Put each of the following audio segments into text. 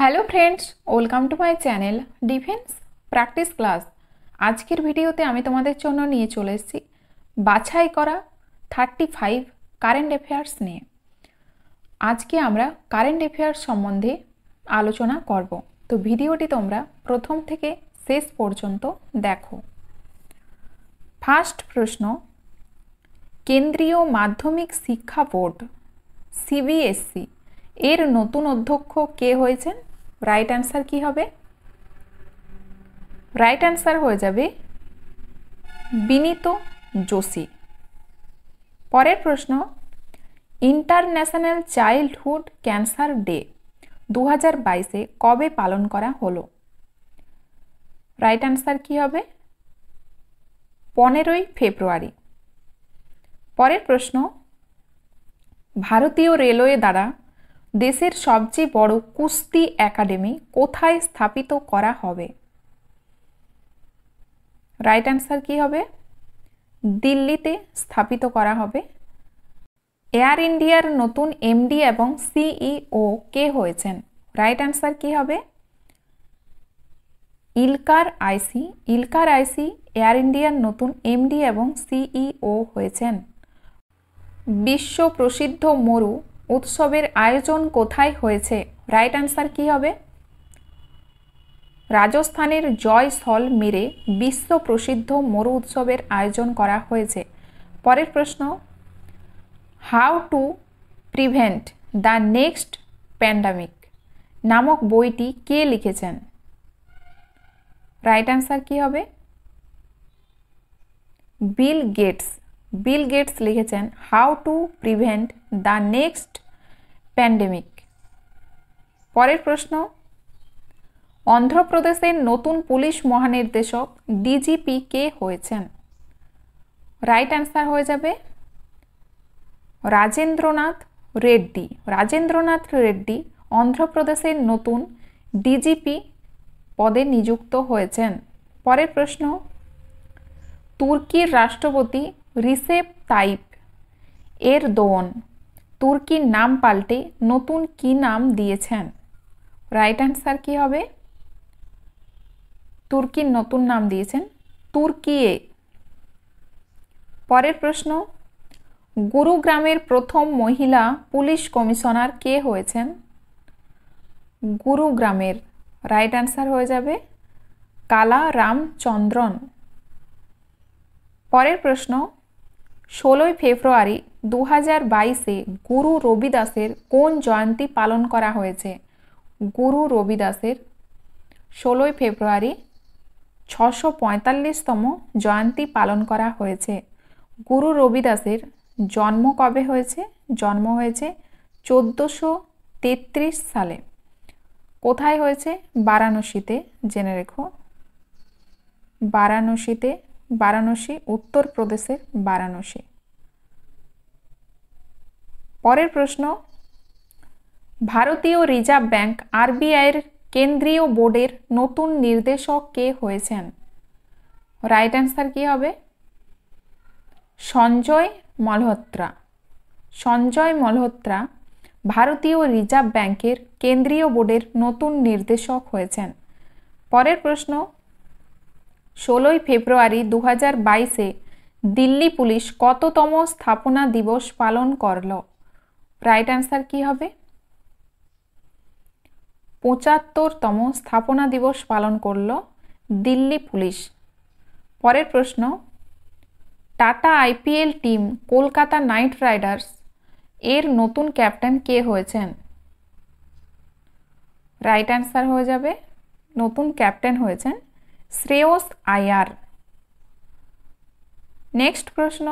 hello friends welcome to my channel defence practice class আজকের ভিডিওতে আমি তোমাদের জন্য নিয়ে চলে এসেছি বাছাই করা থার্টি ফাইভ কারেন্ট অ্যাফেয়ার্স নিয়ে আজকে আমরা কারেন্ট অ্যাফেয়ার্স সম্বন্ধে আলোচনা করব তো ভিডিওটি তোমরা প্রথম থেকে শেষ পর্যন্ত দেখো ফার্স্ট প্রশ্ন কেন্দ্রীয় মাধ্যমিক শিক্ষা বোর্ড সিবিএসসি e, এর নতুন অধ্যক্ষ কে হয়েছেন রাইট অ্যান্সার কি হবে রাইট অ্যান্সার হয়ে যাবে বিনীত যোশী পরের প্রশ্ন ইন্টারন্যাশনাল চাইল্ডহুড ক্যান্সার ডে দু হাজার বাইশে কবে পালন করা হলো রাইট অ্যান্সার কি হবে পনেরোই ফেব্রুয়ারি পরের প্রশ্ন ভারতীয় রেলওয়ে দ্বারা দেশের সবচেয়ে বড় কুস্তি একাডেমি কোথায় স্থাপিত করা হবে রাইট অ্যান্সার কি হবে দিল্লিতে স্থাপিত করা হবে এয়ার ইন্ডিয়ার নতুন এমডি এবং সিইও e কে হয়েছেন রাইট অ্যান্সার কি হবে ইলকার আইসি ইলকার আইসি এয়ার ইন্ডিয়ার নতুন এমডি এবং সিইও e হয়েছেন বিশ্ব প্রসিদ্ধ মরু উৎসবের আয়োজন কোথায় হয়েছে রাইট অ্যান্সার কি হবে রাজস্থানের জয়সল মেরে বিশ্ব প্রসিদ্ধ মরু উৎসবের আয়োজন করা হয়েছে পরের প্রশ্ন how to prevent the next pandemic নামক বইটি কে লিখেছেন রাইট অ্যান্সার কি হবে বিল গেটস বিল গেটস লিখেছেন how to prevent the next pandemic পরের প্রশ্ন অন্ধ্রপ্রদেশের নতুন পুলিশ মহানির্দেশক ডিজিপি কে হয়েছেন রাইট অ্যান্সার হয়ে যাবে রাজেন্দ্রনাথ রেড্ডি রাজেন্দ্রনাথ রেড্ডি অন্ধ্রপ্রদেশের নতুন ডিজিপি পদে নিযুক্ত হয়েছেন পরের প্রশ্ন তুর্কির রাষ্ট্রপতি রিসেপ তাইপ এর দোন তুর্কির নাম পাল্টে নতুন কি নাম দিয়েছেন রাইট অ্যান্সার কি হবে তুর্কির নতুন নাম দিয়েছেন তুর্কিয়ে পরের প্রশ্ন গুরুগ্রামের প্রথম মহিলা পুলিশ কমিশনার কে হয়েছেন গুরুগ্রামের রাইট অ্যান্সার হয়ে যাবে কালা রামচন্দ্রন পরের প্রশ্ন ষোলোই ফেব্রুয়ারি দু হাজার বাইশে গুরু রবিদাসের কোন জয়ন্তী পালন করা হয়েছে গুরু রবিদাসের ষোলোই ফেব্রুয়ারি ছশো পঁয়তাল্লিশতম জয়ন্তী পালন করা হয়েছে গুরু রবিদাসের জন্ম কবে হয়েছে জন্ম হয়েছে চোদ্দোশো তেত্রিশ সালে কোথায় হয়েছে বারাণসীতে জেনে রেখো বারাণসীতে বারাণসী উত্তরপ্রদেশের বারাণসী পরের প্রশ্ন ভারতীয় রিজার্ভ ব্যাংক আরবিআইয়ের কেন্দ্রীয় বোর্ডের নতুন নির্দেশক কে হয়েছেন রাইট অ্যান্সার কী হবে সঞ্জয় মলহোত্রা সঞ্জয় মলহোত্রা ভারতীয় রিজার্ভ ব্যাংকের কেন্দ্রীয় বোর্ডের নতুন নির্দেশক হয়েছেন পরের প্রশ্ন ষোলোই ফেব্রুয়ারি দু বাইশে দিল্লি পুলিশ কততম স্থাপনা দিবস পালন করল রাইট অ্যান্সার কি হবে পঁচাত্তরতম স্থাপনা দিবস পালন করল দিল্লি পুলিশ পরের প্রশ্ন Tata IPL team Kolkata knight riders এর নতুন ক্যাপ্টেন কে হয়েছেন রাইট অ্যান্সার হয়ে যাবে নতুন ক্যাপ্টেন হয়েছেন শ্রেয়স আয়ার নেক্সট প্রশ্ন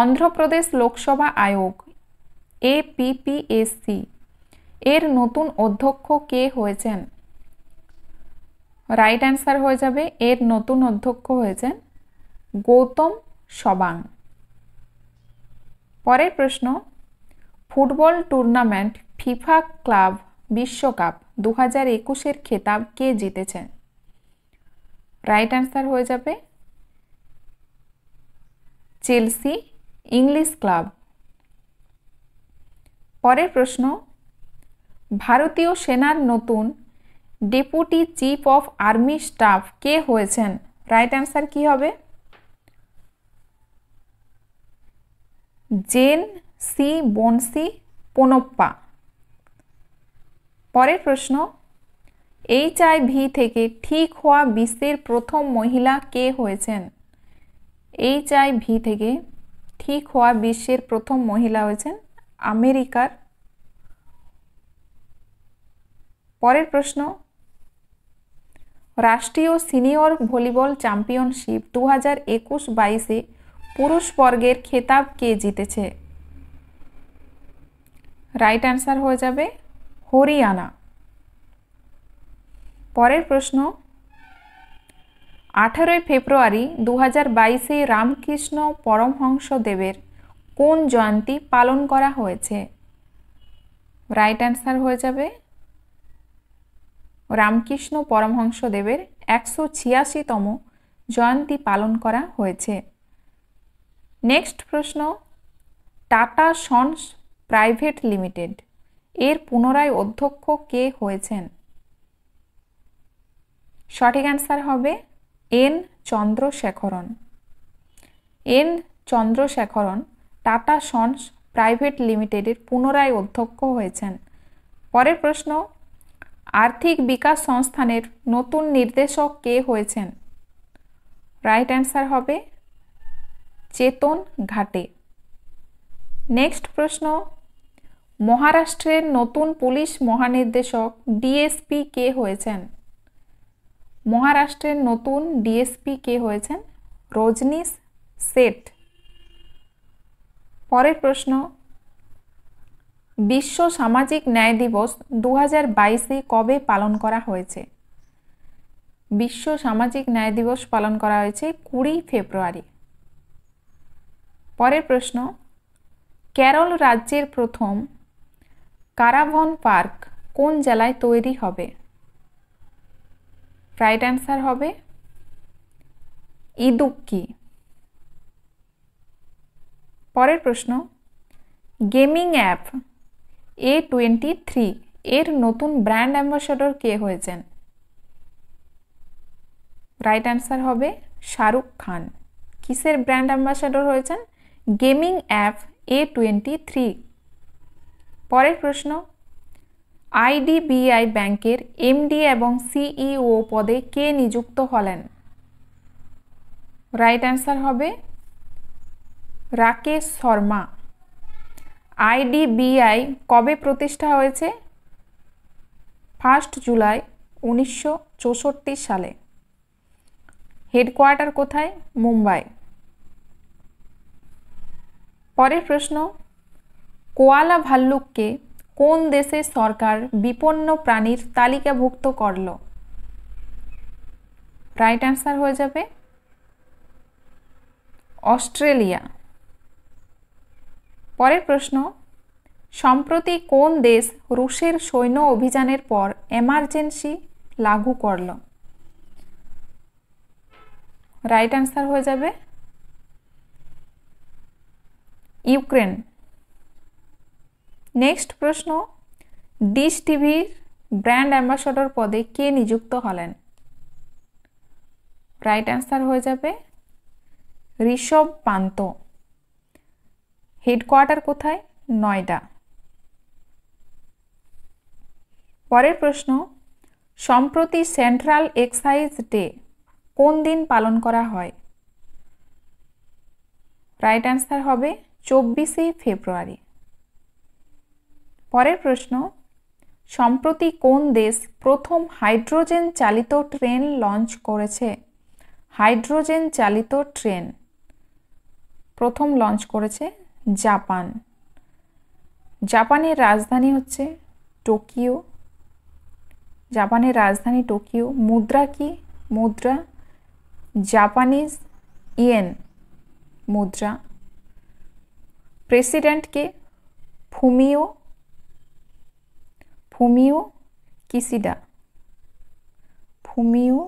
অন্ধ্রপ্রদেশ লোকসভা আয়োগ এ এপিপিএসসি এর নতুন অধ্যক্ষ কে হয়েছেন রাইট অ্যান্সার হয়ে যাবে এর নতুন অধ্যক্ষ হয়েছেন গৌতম সবাং পরের প্রশ্ন ফুটবল টুর্নামেন্ট ফিফা ক্লাব বিশ্বকাপ দু হাজার একুশের খেতাব কে জিতেছেন রাইট অ্যান্সার হয়ে যাবে চেলসি ইংলিশ ক্লাব পরের প্রশ্ন ভারতীয় সেনার নতুন deputy chief of army staff কে হয়েছেন রাইট অ্যান্সার কি হবে জেন সি বনসি পোনপ্পা পরের প্রশ্ন এইচআইভি থেকে ঠিক হওয়া বিশ্বের প্রথম মহিলা কে হয়েছেন এইচআইভি থেকে ঠিক হওয়া বিশ্বের প্রথম মহিলা হয়েছেন আমেরিকার পরের প্রশ্ন রাষ্ট্রীয় সিনিয়র ভলিবল চ্যাম্পিয়নশিপ দু হাজার একুশ বাইশে পুরুষ বর্গের খেতাব কে জিতেছে রাইট অ্যান্সার হয়ে যাবে হরিয়ানা পরের প্রশ্ন আঠারোই ফেব্রুয়ারি দু হাজার বাইশে রামকৃষ্ণ পরমহংসদেবের কোন জয়ন্তী পালন করা হয়েছে রাইট অ্যান্সার হয়ে যাবে রামকৃষ্ণ পরমহংসদেবের একশো ছিয়াশিতম জয়ন্তী পালন করা হয়েছে নেক্সট প্রশ্ন টাটা সন্স প্রাইভেট লিমিটেড এর পুনরায় অধ্যক্ষ কে হয়েছেন সঠিক অ্যান্সার হবে N Chandrasekaran N Chandrasekaran Tata Sons Private লিমিটেডের পুনরায় অধ্যক্ষ হয়েছেন পরের প্রশ্ন আর্থিক বিকাশ সংস্থানের নতুন নির্দেশক কে হয়েছেন রাইট অ্যান্সার হবে চেতন ঘাটে নেক্সট প্রশ্ন মহারাষ্ট্রের নতুন পুলিশ মহানির্দেশক ডিএসপি কে হয়েছেন মহারাষ্ট্রের নতুন ডিএসপি কে হয়েছেন রজনীশ সেট পরের প্রশ্ন বিশ্ব সামাজিক ন্যায় দিবস দু হাজার কবে পালন করা হয়েছে বিশ্ব সামাজিক ন্যায় দিবস পালন করা হয়েছে কুড়ি ফেব্রুয়ারি পরের প্রশ্ন কেরল রাজ্যের প্রথম কারাভন পার্ক কোন জেলায় তৈরি হবে রাইট অ্যান্সার হবে ইদুক্কি পরের প্রশ্ন gaming app A twenty three এর নতুন ব্র্যান্ড অ্যাম্বাসাডর কে হয়েছেন রাইট অ্যান্সার হবে শাহরুখ খান কিসের ব্র্যান্ড অ্যাম্বাসাডর হয়েছেন gaming app A twenty three পরের প্রশ্ন আইডিবিআই ব্যাংকের এমডি এবং সিইও পদে কে নিযুক্ত হলেন রাইট অ্যান্সার হবে রাকেশ শর্মা আইডিবিআই কবে প্রতিষ্ঠা হয়েছে ফার্স্ট জুলাই উনিশশো সালে হেডকোয়ার্টার কোথায় মুম্বাই পরের প্রশ্ন কোয়ালা ভাল্লুককে কোন দেশে সরকার বিপন্ন প্রাণীর তালিকাভুক্ত করল রাইট অ্যান্সার হয়ে যাবে অস্ট্রেলিয়া পরের প্রশ্ন সম্প্রতি কোন দেশ রুশের সৈন্য অভিযানের পর এমার্জেন্সি লাগু করল রাইট অ্যান্সার হয়ে যাবে ইউক্রেন নেক্সট প্রশ্ন ডিশ টিভির ব্র্যান্ড অ্যাম্বাসডর পদে কে নিযুক্ত হলেন রাইট অ্যান্সার হয়ে যাবে ঋষভ পান্ত হেডকোয়ার্টার কোথায় নয়ডা পরের প্রশ্ন সম্প্রতি সেন্ট্রাল এক্সাইজ ডে কোন দিন পালন করা হয় রাইট অ্যান্সার হবে চব্বিশে ফেব্রুয়ারি পরের প্রশ্ন সম্প্রতি কোন দেশ প্রথম হাইড্রোজেন চালিত ট্রেন লঞ্চ করেছে হাইড্রোজেন চালিত ট্রেন প্রথম লঞ্চ করেছে জাপান জাপানের রাজধানী হচ্ছে টোকিও জাপানের রাজধানী টোকিও মুদ্রা কি মুদ্রা জাপানিজ ইয়েন মুদ্রা প্রেসিডেন্টকে Fumio Fumio Kishida Fumio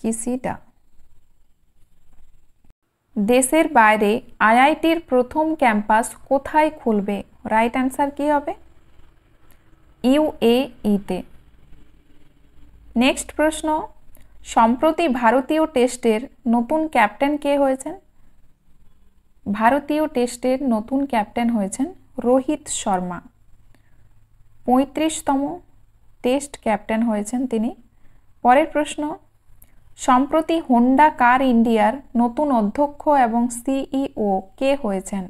Kishida দেশের বাইরে আইআইটির প্রথম ক্যাম্পাস কোথায় খুলবে রাইট অ্যান্সার কী হবে ইউএইতে নেক্সট প্রশ্ন সম্প্রতি ভারতীয় টেস্টের নতুন ক্যাপ্টেন কে হয়েছেন ভারতীয় টেস্টের নতুন ক্যাপ্টেন হয়েছেন রোহিত শর্মা পঁয়ত্রিশতম টেস্ট ক্যাপ্টেন হয়েছেন তিনি পরের প্রশ্ন সম্প্রতি হোন্ডা কার ইন্ডিয়ার নতুন অধ্যক্ষ এবং সিইও কে হয়েছেন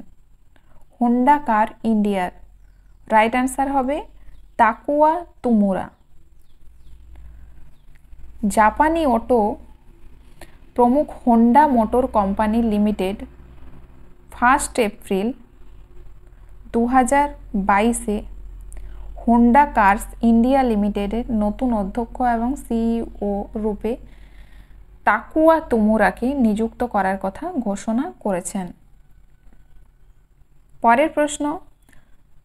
হোন্ডা কার ইন্ডিয়ার রাইট অ্যান্সার হবে তাকুয়া তুমুরা জাপানি অটো প্রমুখ Honda Motor Company Limited first April দু হাজার বাইশে হোন্ডা কার্স ইন্ডিয়া লিমিটেডের নতুন অধ্যক্ষ এবং সিইও e রূপে তাকুয়া তুমুরাকে নিযুক্ত করার কথা ঘোষণা করেছেন পরের প্রশ্ন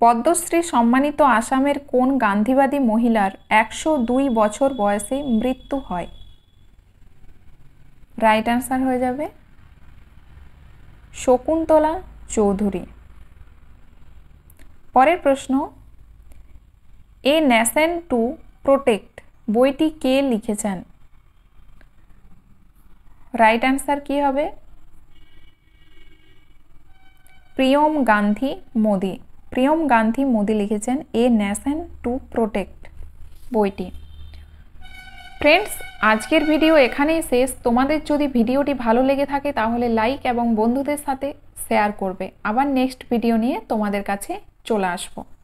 পদ্মশ্রী সম্মানিত আসামের কোন গান্ধীবাদী মহিলার একশো দুই বছর বয়সে মৃত্যু হয় রাইট অ্যান্সার হয়ে যাবে শকুন্তলা চৌধুরী পরের প্রশ্ন এ ন্যাশন টু প্রোটেক্ট বইটি কে লিখেছেন রাইট অ্যান্সার কি হবে প্রিয়ম গান্ধী মোদি প্রিয়ম গান্ধী মোদি লিখেছেন এ ন্যাশন টু প্রোটেক্ট বইটি ফ্রেন্ডস আজকের ভিডিও এখানেই শেষ তোমাদের যদি ভিডিওটি ভালো লেগে থাকে তাহলে লাইক এবং বন্ধুদের সাথে শেয়ার করবে আবার নেক্সট ভিডিও নিয়ে তোমাদের কাছে চলে আসবো